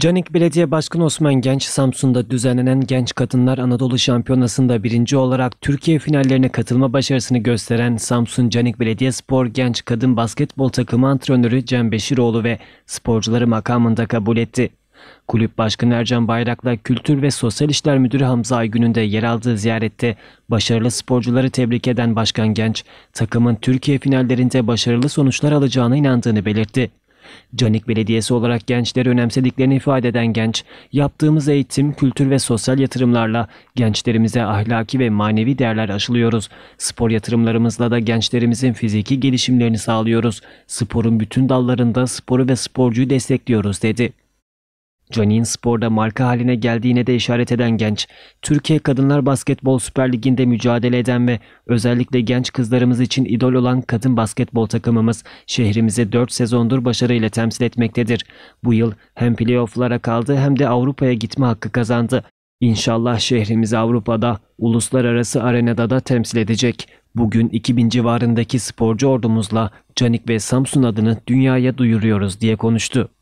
Canik Belediye Başkanı Osman Genç, Samsun'da düzenlenen Genç Kadınlar Anadolu Şampiyonası'nda birinci olarak Türkiye finallerine katılma başarısını gösteren Samsun Canik Belediye Spor Genç Kadın Basketbol Takımı antrenörü Cem Beşiroğlu ve sporcuları makamında kabul etti. Kulüp Başkanı Ercan Bayrak'la Kültür ve Sosyal İşler Müdürü Hamza Aygün'ün de yer aldığı ziyarette başarılı sporcuları tebrik eden Başkan Genç, takımın Türkiye finallerinde başarılı sonuçlar alacağına inandığını belirtti. Canik Belediyesi olarak gençleri önemsediklerini ifade eden genç, yaptığımız eğitim, kültür ve sosyal yatırımlarla gençlerimize ahlaki ve manevi değerler aşılıyoruz. Spor yatırımlarımızla da gençlerimizin fiziki gelişimlerini sağlıyoruz. Sporun bütün dallarında sporu ve sporcuyu destekliyoruz dedi. Canin Spor'da marka haline geldiğine de işaret eden genç, Türkiye Kadınlar Basketbol Süper Ligi'nde mücadele eden ve özellikle genç kızlarımız için idol olan kadın basketbol takımımız şehrimizi 4 sezondur başarıyla temsil etmektedir. Bu yıl hem playofflara kaldı hem de Avrupa'ya gitme hakkı kazandı. İnşallah şehrimizi Avrupa'da, uluslararası arenada da temsil edecek. Bugün 2000 civarındaki sporcu ordumuzla Canik ve Samsun adını dünyaya duyuruyoruz diye konuştu.